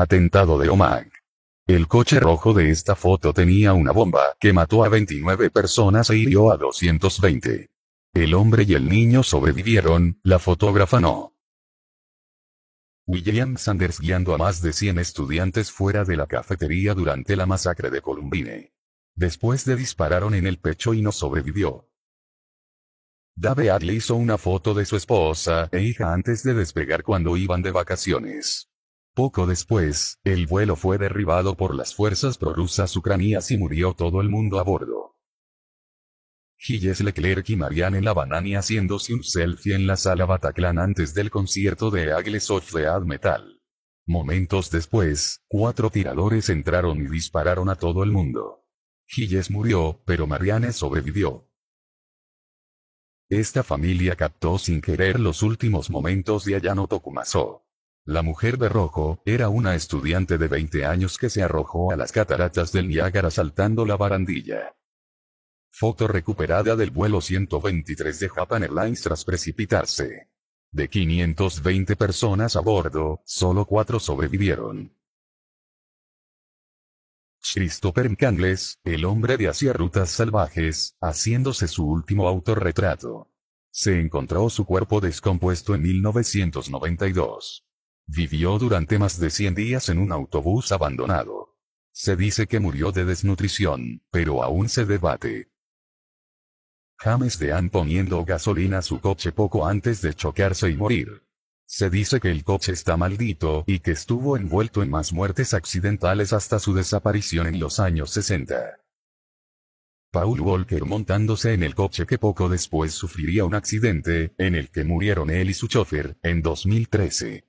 Atentado de Omag. El coche rojo de esta foto tenía una bomba que mató a 29 personas e hirió a 220. El hombre y el niño sobrevivieron, la fotógrafa no. William Sanders guiando a más de 100 estudiantes fuera de la cafetería durante la masacre de Columbine. Después de dispararon en el pecho y no sobrevivió. Dave Adley hizo una foto de su esposa e hija antes de despegar cuando iban de vacaciones. Poco después, el vuelo fue derribado por las fuerzas prorrusas ucranias y murió todo el mundo a bordo. Gilles Leclerc y Marianne Labanani haciéndose un selfie en la sala Bataclan antes del concierto de Agles of Admetal. Metal. Momentos después, cuatro tiradores entraron y dispararon a todo el mundo. Gilles murió, pero Marianne sobrevivió. Esta familia captó sin querer los últimos momentos de Ayano Tokumaso. La mujer de rojo, era una estudiante de 20 años que se arrojó a las cataratas del Niágara saltando la barandilla. Foto recuperada del vuelo 123 de Japan Airlines tras precipitarse. De 520 personas a bordo, solo 4 sobrevivieron. Christopher McCandless, el hombre de hacia rutas salvajes, haciéndose su último autorretrato. Se encontró su cuerpo descompuesto en 1992. Vivió durante más de 100 días en un autobús abandonado. Se dice que murió de desnutrición, pero aún se debate. James Dean poniendo gasolina a su coche poco antes de chocarse y morir. Se dice que el coche está maldito y que estuvo envuelto en más muertes accidentales hasta su desaparición en los años 60. Paul Walker montándose en el coche que poco después sufriría un accidente, en el que murieron él y su chofer, en 2013.